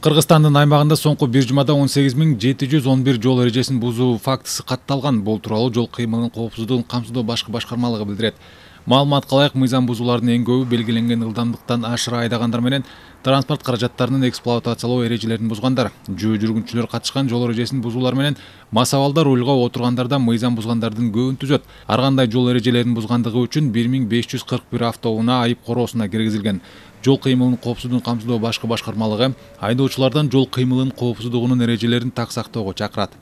Кыргызстандын аймағында соңку бір жумада 18711 жол эрежесин бұзу фактісі қатталған Бул тууралуу жол кыймылын коопсуздугун камсыздоо башкы башкармалыгы билдирет. маалыматка ылайык мыйзам бузуулардын эң көбү белгиленген ылдамдыктан ашыра айдагандар менен транспорт каражаттарынын эксплуатациялоо эрежелерин бузгандар жөө жүргүнчүлөр катышкан жол эрежесин бузуулар менен мас абалда рульга отургандар да мыйзам бузгандардын көбүн түзөт ар кандай жол эрежелерин бузгандыгы үчүн бир миң беш жүз кырк бир автоунаа айып короосуна киргизилген жол кыймылын коопсуздугун камсыздоо башкы башкармалыгы айдоочулардан жол кыймылын коопсуздугунун эрежелерин так сактоого чакырат